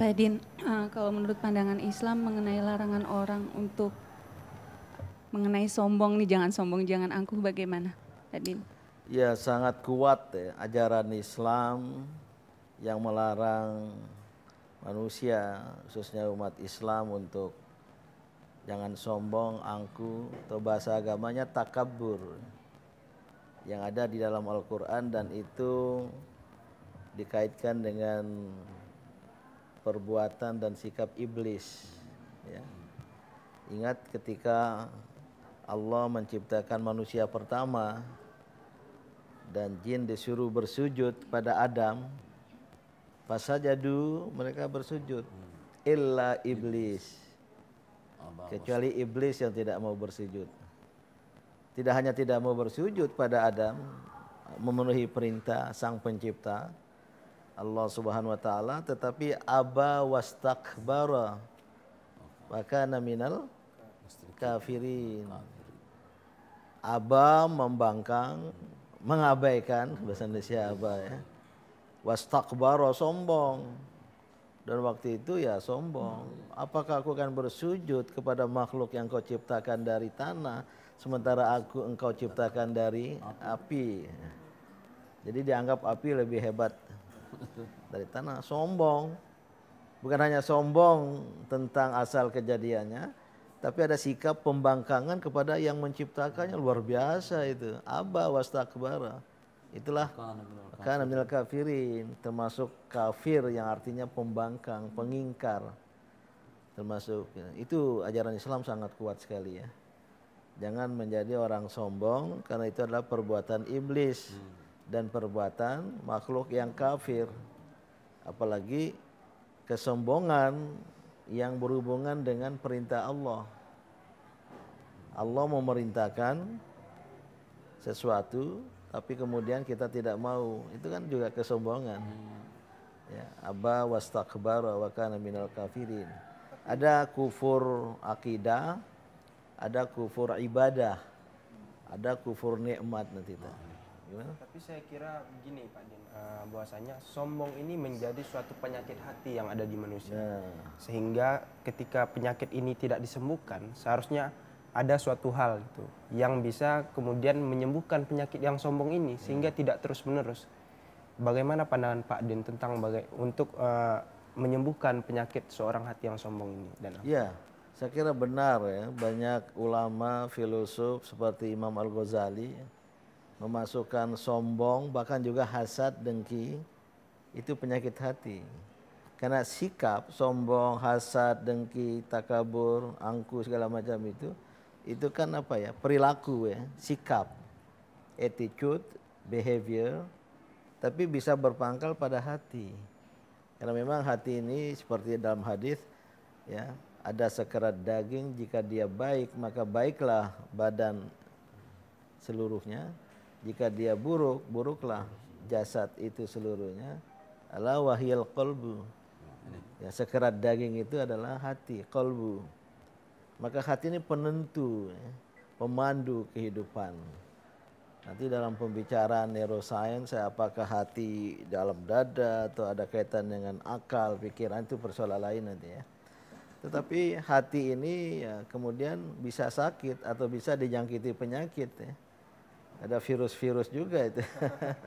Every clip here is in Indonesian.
Pak Edin, eh, kalau menurut pandangan Islam mengenai larangan orang untuk mengenai sombong nih, jangan sombong, jangan angkuh bagaimana Pak Edin? Ya sangat kuat ya, ajaran Islam yang melarang manusia khususnya umat Islam untuk jangan sombong, angkuh atau bahasa agamanya takabur yang ada di dalam Al-Quran dan itu dikaitkan dengan perbuatan dan sikap iblis. Ya. Ingat ketika Allah menciptakan manusia pertama dan jin disuruh bersujud pada Adam, jadu mereka bersujud illa iblis. Kecuali iblis yang tidak mau bersujud. Tidak hanya tidak mau bersujud pada Adam, memenuhi perintah sang pencipta, Allah Subhanahu wa taala tetapi aba wastakbara maka naminal kafirin. Aba membangkang, mengabaikan bahasa Indonesia aba ya. Wastakbara sombong. Dan waktu itu ya sombong. Apakah aku akan bersujud kepada makhluk yang kau ciptakan dari tanah sementara aku engkau ciptakan dari api. Jadi dianggap api lebih hebat dari tanah sombong bukan hanya sombong tentang asal kejadiannya tapi ada sikap pembangkangan kepada yang menciptakannya luar biasa itu aba wastakbara itulah karena minal kafirin termasuk kafir yang artinya pembangkang pengingkar termasuk ya. itu ajaran Islam sangat kuat sekali ya jangan menjadi orang sombong karena itu adalah perbuatan iblis hmm dan perbuatan makhluk yang kafir apalagi kesombongan yang berhubungan dengan perintah Allah Allah memerintahkan sesuatu tapi kemudian kita tidak mau itu kan juga kesombongan hmm. ya aba wastakbara wa kana minal kafirin ada kufur akidah ada kufur ibadah ada kufur nikmat nanti gimana? Tapi saya kira begini Pak Din, uh, bahwasanya sombong ini menjadi suatu penyakit hati yang ada di manusia. Yeah. Sehingga ketika penyakit ini tidak disembuhkan, seharusnya ada suatu hal itu yang bisa kemudian menyembuhkan penyakit yang sombong ini sehingga ya. tidak terus-menerus. Bagaimana pandangan Pak Din tentang bagai untuk uh, menyembuhkan penyakit seorang hati yang sombong ini dan apa? Yeah. Saya kira benar ya, banyak ulama, filosof seperti Imam Al-Ghazali memasukkan sombong, bahkan juga hasad, dengki, itu penyakit hati. Karena sikap sombong, hasad, dengki, takabur, angku segala macam itu, itu kan apa ya? Perilaku ya, sikap, attitude, behavior, tapi bisa berpangkal pada hati. Karena memang hati ini seperti dalam hadis ya, ada sekerat daging jika dia baik maka baiklah badan seluruhnya jika dia buruk, buruklah jasad itu seluruhnya. Ala wahyil kolbu. Ya, sekerat daging itu adalah hati, kolbu. Maka hati ini penentu, ya, pemandu kehidupan. Nanti dalam pembicaraan neuroscience apakah hati dalam dada atau ada kaitan dengan akal, pikiran itu persoalan lain nanti ya. Tetapi hati ini ya kemudian bisa sakit atau bisa dijangkiti penyakit ya ada virus-virus juga itu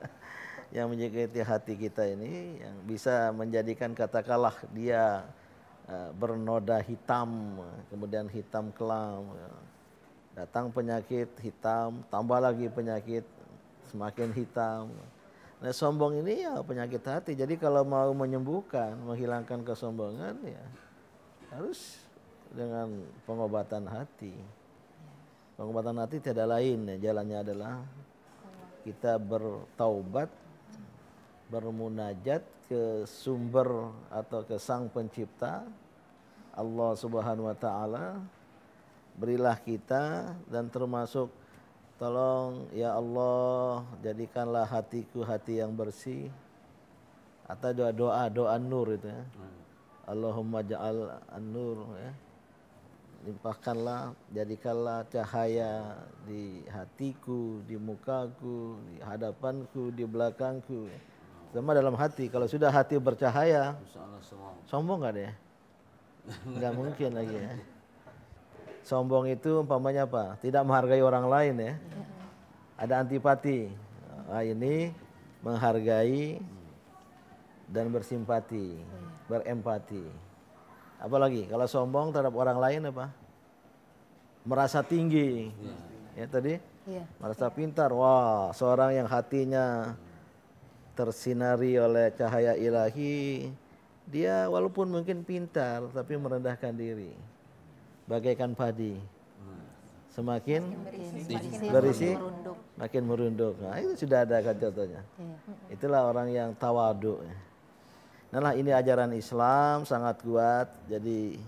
yang menyakiti hati kita ini yang bisa menjadikan katakanlah dia eh, bernoda hitam kemudian hitam kelam ya. datang penyakit hitam tambah lagi penyakit semakin hitam nah sombong ini ya penyakit hati jadi kalau mau menyembuhkan menghilangkan kesombongan ya harus dengan pengobatan hati. Pengobatan hati tidak lain ya. jalannya adalah kita bertaubat, bermunajat ke sumber atau ke Sang Pencipta Allah Subhanahu wa taala. Berilah kita dan termasuk tolong ya Allah jadikanlah hatiku hati yang bersih atau doa doa doa nur itu ya. Hmm. Allahumma ja'al an-nur ya limpahkanlah jadikanlah cahaya di hatiku di mukaku di hadapanku di belakangku sama dalam hati kalau sudah hati bercahaya sombong gak deh Gak mungkin lagi ya sombong itu umpamanya apa tidak menghargai orang lain ya ada antipati nah, ini menghargai dan bersimpati berempati Apalagi kalau sombong terhadap orang lain apa? Merasa tinggi. Ya, ya tadi? Ya. Merasa pintar. Wah, seorang yang hatinya tersinari oleh cahaya ilahi, dia walaupun mungkin pintar tapi merendahkan diri. Bagaikan padi. Semakin, berisi, makin merunduk. Nah, itu sudah ada kan contohnya. Iya. Itulah orang yang tawaduk Nah ini ajaran Islam sangat kuat. Jadi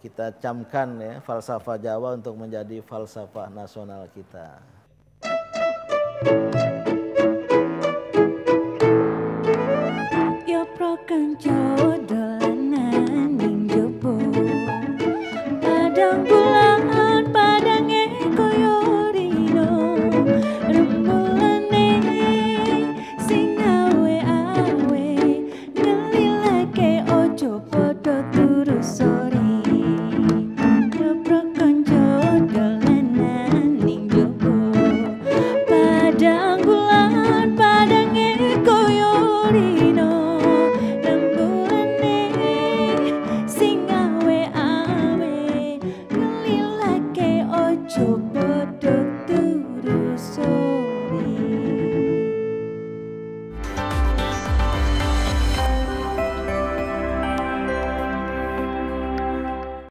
kita camkan ya falsafah Jawa untuk menjadi falsafah nasional kita.